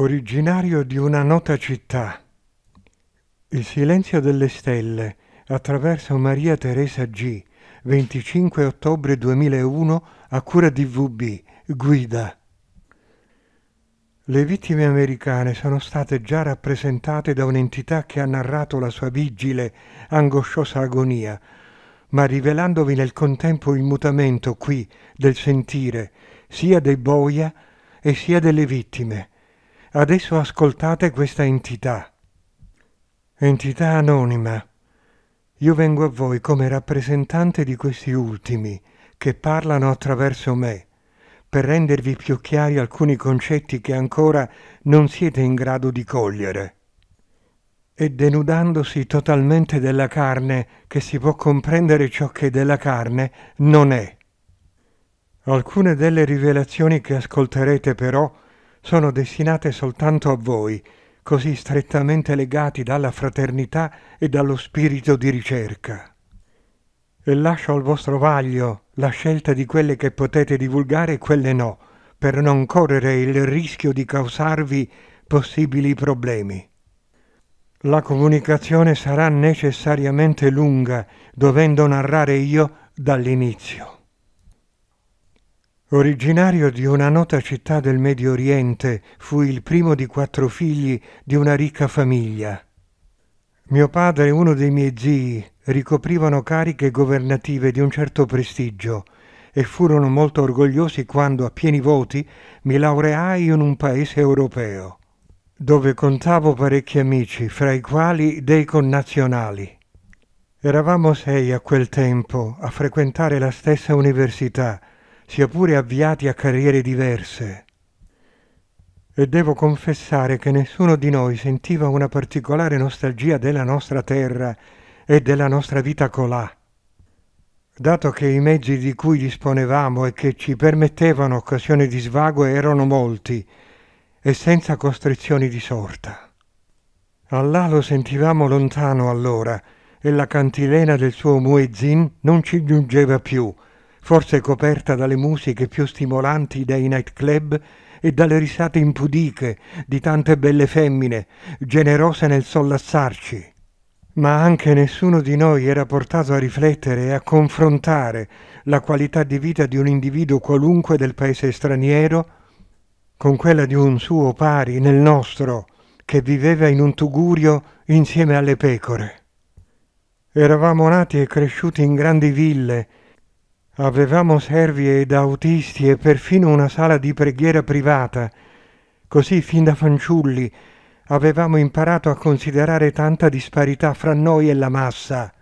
Originario di una nota città, il silenzio delle stelle attraverso Maria Teresa G. 25 ottobre 2001 a cura di VB, guida. Le vittime americane sono state già rappresentate da un'entità che ha narrato la sua vigile, angosciosa agonia, ma rivelandovi nel contempo il mutamento qui del sentire sia dei boia e sia delle vittime, Adesso ascoltate questa entità. Entità anonima. Io vengo a voi come rappresentante di questi ultimi che parlano attraverso me per rendervi più chiari alcuni concetti che ancora non siete in grado di cogliere. E denudandosi totalmente della carne, che si può comprendere ciò che della carne non è. Alcune delle rivelazioni che ascolterete però sono destinate soltanto a voi, così strettamente legati dalla fraternità e dallo spirito di ricerca. E lascio al vostro vaglio la scelta di quelle che potete divulgare e quelle no, per non correre il rischio di causarvi possibili problemi. La comunicazione sarà necessariamente lunga, dovendo narrare io dall'inizio. Originario di una nota città del Medio Oriente, fu il primo di quattro figli di una ricca famiglia. Mio padre e uno dei miei zii ricoprivano cariche governative di un certo prestigio e furono molto orgogliosi quando, a pieni voti, mi laureai in un paese europeo, dove contavo parecchi amici, fra i quali dei connazionali. Eravamo sei a quel tempo a frequentare la stessa università, sia pure avviati a carriere diverse. E devo confessare che nessuno di noi sentiva una particolare nostalgia della nostra terra e della nostra vita colà. Dato che i mezzi di cui disponevamo e che ci permettevano occasione di svago erano molti e senza costrizioni di sorta. Allà lo sentivamo lontano allora, e la cantilena del suo muezzin non ci giungeva più, forse coperta dalle musiche più stimolanti dei nightclub e dalle risate impudiche di tante belle femmine, generose nel sollassarci. Ma anche nessuno di noi era portato a riflettere e a confrontare la qualità di vita di un individuo qualunque del paese straniero con quella di un suo pari nel nostro, che viveva in un tugurio insieme alle pecore. Eravamo nati e cresciuti in grandi ville, Avevamo servi ed autisti e perfino una sala di preghiera privata. Così fin da fanciulli avevamo imparato a considerare tanta disparità fra noi e la massa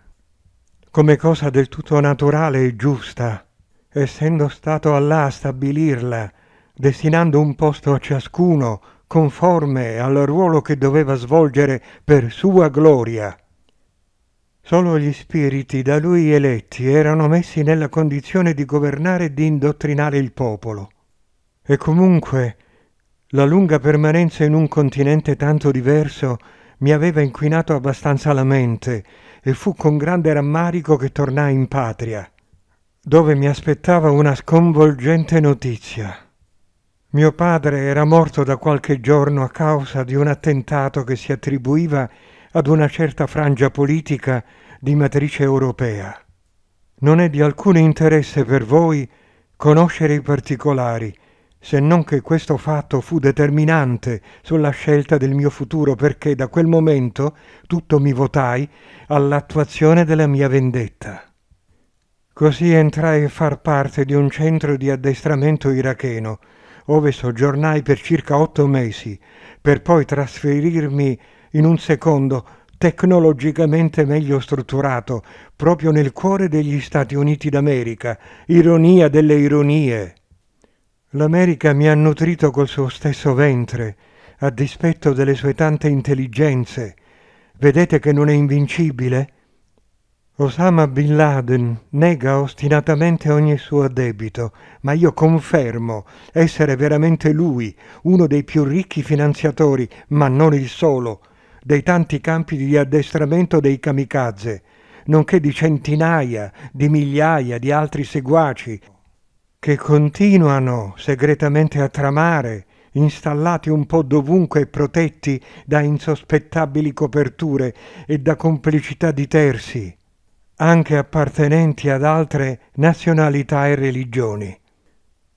come cosa del tutto naturale e giusta, essendo stato Allah a stabilirla, destinando un posto a ciascuno conforme al ruolo che doveva svolgere per sua gloria. Solo gli spiriti da lui eletti erano messi nella condizione di governare e di indottrinare il popolo. E comunque la lunga permanenza in un continente tanto diverso mi aveva inquinato abbastanza la mente e fu con grande rammarico che tornai in patria, dove mi aspettava una sconvolgente notizia. Mio padre era morto da qualche giorno a causa di un attentato che si attribuiva a ad una certa frangia politica di matrice europea. Non è di alcun interesse per voi conoscere i particolari, se non che questo fatto fu determinante sulla scelta del mio futuro perché da quel momento tutto mi votai all'attuazione della mia vendetta. Così entrai a far parte di un centro di addestramento iracheno, ove soggiornai per circa otto mesi, per poi trasferirmi in un secondo tecnologicamente meglio strutturato, proprio nel cuore degli Stati Uniti d'America, ironia delle ironie. L'America mi ha nutrito col suo stesso ventre, a dispetto delle sue tante intelligenze. Vedete che non è invincibile? Osama Bin Laden nega ostinatamente ogni suo debito, ma io confermo essere veramente lui, uno dei più ricchi finanziatori, ma non il solo, dei tanti campi di addestramento dei kamikaze, nonché di centinaia, di migliaia di altri seguaci che continuano segretamente a tramare, installati un po' dovunque e protetti da insospettabili coperture e da complicità di terzi, anche appartenenti ad altre nazionalità e religioni.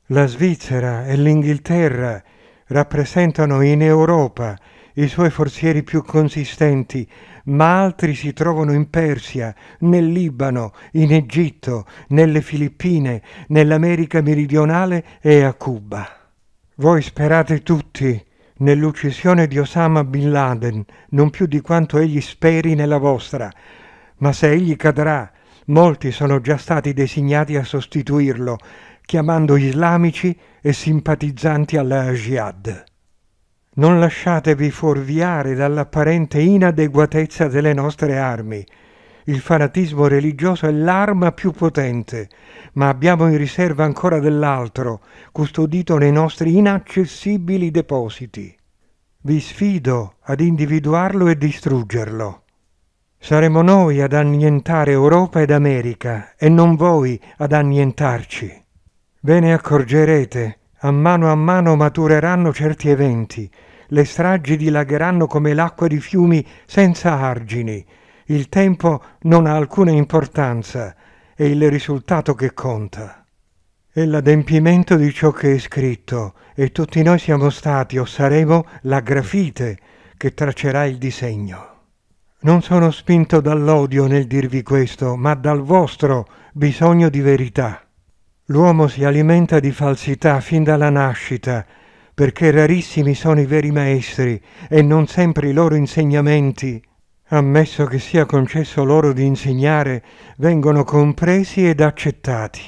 La Svizzera e l'Inghilterra rappresentano in Europa i suoi forzieri più consistenti, ma altri si trovano in Persia, nel Libano, in Egitto, nelle Filippine, nell'America meridionale e a Cuba. Voi sperate tutti nell'uccisione di Osama Bin Laden, non più di quanto egli speri nella vostra, ma se egli cadrà, molti sono già stati designati a sostituirlo, chiamando islamici e simpatizzanti alla Jihad. Non lasciatevi fuorviare dall'apparente inadeguatezza delle nostre armi. Il fanatismo religioso è l'arma più potente, ma abbiamo in riserva ancora dell'altro, custodito nei nostri inaccessibili depositi. Vi sfido ad individuarlo e distruggerlo. Saremo noi ad annientare Europa ed America e non voi ad annientarci. Ve ne accorgerete a mano a mano matureranno certi eventi, le stragi dilagheranno come l'acqua di fiumi senza argini, il tempo non ha alcuna importanza, è il risultato che conta. È l'adempimento di ciò che è scritto e tutti noi siamo stati o saremo la grafite che tracerà il disegno. Non sono spinto dall'odio nel dirvi questo, ma dal vostro bisogno di verità. L'uomo si alimenta di falsità fin dalla nascita, perché rarissimi sono i veri maestri e non sempre i loro insegnamenti, ammesso che sia concesso loro di insegnare, vengono compresi ed accettati.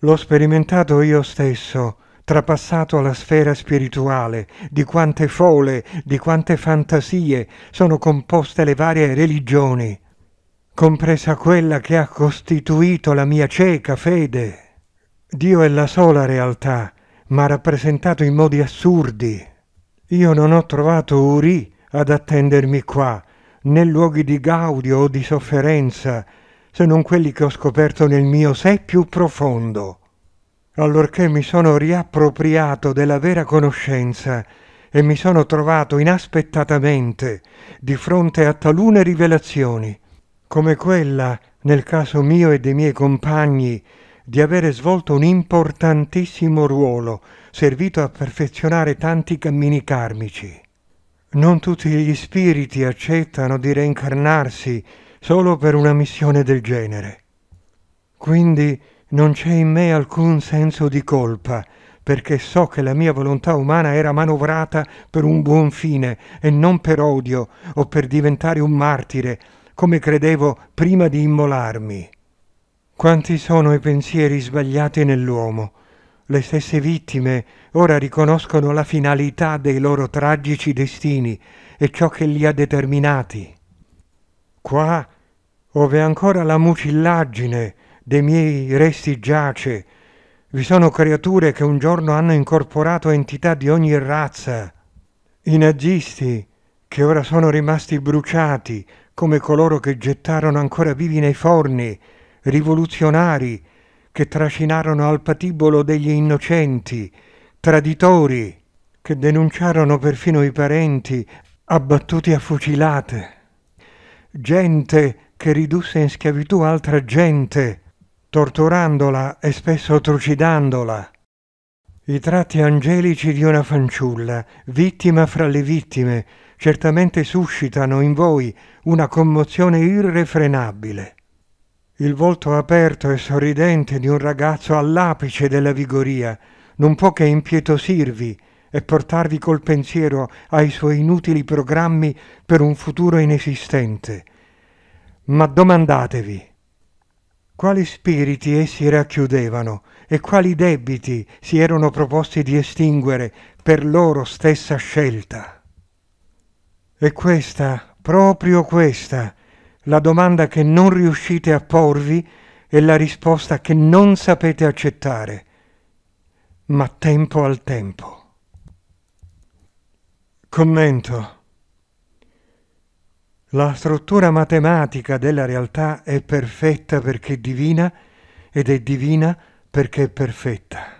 L'ho sperimentato io stesso, trapassato alla sfera spirituale, di quante fole, di quante fantasie sono composte le varie religioni, compresa quella che ha costituito la mia cieca fede. Dio è la sola realtà, ma rappresentato in modi assurdi. Io non ho trovato Uri ad attendermi qua, né luoghi di gaudio o di sofferenza, se non quelli che ho scoperto nel mio sé più profondo. Allorché mi sono riappropriato della vera conoscenza e mi sono trovato inaspettatamente di fronte a talune rivelazioni, come quella, nel caso mio e dei miei compagni, di avere svolto un importantissimo ruolo, servito a perfezionare tanti cammini karmici. Non tutti gli spiriti accettano di reincarnarsi solo per una missione del genere. Quindi non c'è in me alcun senso di colpa, perché so che la mia volontà umana era manovrata per un buon fine e non per odio o per diventare un martire, come credevo prima di immolarmi. Quanti sono i pensieri sbagliati nell'uomo? Le stesse vittime ora riconoscono la finalità dei loro tragici destini e ciò che li ha determinati. Qua, ove ancora la mucillaggine dei miei resti giace, vi sono creature che un giorno hanno incorporato entità di ogni razza, i nazisti che ora sono rimasti bruciati come coloro che gettarono ancora vivi nei forni rivoluzionari che trascinarono al patibolo degli innocenti, traditori che denunciarono perfino i parenti abbattuti a fucilate, gente che ridusse in schiavitù altra gente, torturandola e spesso trucidandola. I tratti angelici di una fanciulla, vittima fra le vittime, certamente suscitano in voi una commozione irrefrenabile. Il volto aperto e sorridente di un ragazzo all'apice della vigoria non può che impietosirvi e portarvi col pensiero ai suoi inutili programmi per un futuro inesistente. Ma domandatevi quali spiriti essi racchiudevano e quali debiti si erano proposti di estinguere per loro stessa scelta. E questa, proprio questa, la domanda che non riuscite a porvi e la risposta che non sapete accettare, ma tempo al tempo. Commento. La struttura matematica della realtà è perfetta perché divina ed è divina perché è perfetta.